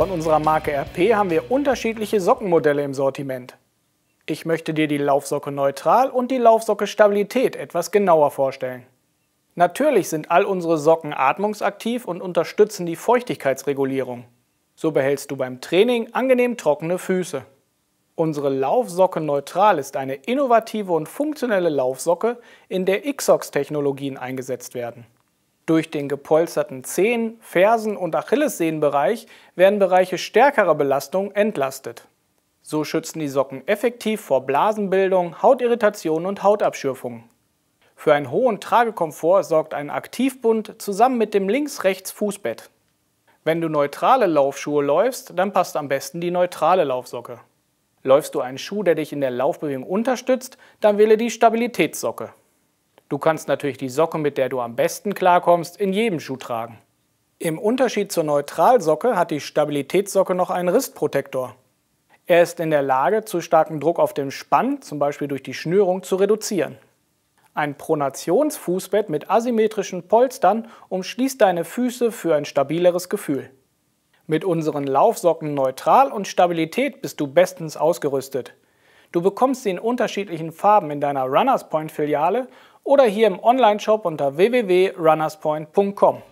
Von unserer Marke RP haben wir unterschiedliche Sockenmodelle im Sortiment. Ich möchte dir die Laufsocke Neutral und die Laufsocke Stabilität etwas genauer vorstellen. Natürlich sind all unsere Socken atmungsaktiv und unterstützen die Feuchtigkeitsregulierung. So behältst du beim Training angenehm trockene Füße. Unsere Laufsocke Neutral ist eine innovative und funktionelle Laufsocke, in der XOX-Technologien eingesetzt werden. Durch den gepolsterten Zehen-, Fersen- und Achillessehnenbereich werden Bereiche stärkerer Belastung entlastet. So schützen die Socken effektiv vor Blasenbildung, Hautirritationen und Hautabschürfungen. Für einen hohen Tragekomfort sorgt ein Aktivbund zusammen mit dem Links-Rechts-Fußbett. Wenn du neutrale Laufschuhe läufst, dann passt am besten die neutrale Laufsocke. Läufst du einen Schuh, der dich in der Laufbewegung unterstützt, dann wähle die Stabilitätssocke. Du kannst natürlich die Socke, mit der du am besten klarkommst, in jedem Schuh tragen. Im Unterschied zur Neutralsocke hat die Stabilitätssocke noch einen Ristprotektor. Er ist in der Lage, zu starken Druck auf dem Spann, zum Beispiel durch die Schnürung, zu reduzieren. Ein Pronationsfußbett mit asymmetrischen Polstern umschließt deine Füße für ein stabileres Gefühl. Mit unseren Laufsocken Neutral und Stabilität bist du bestens ausgerüstet. Du bekommst sie in unterschiedlichen Farben in deiner Runners Point Filiale oder hier im Onlineshop unter www.runnerspoint.com.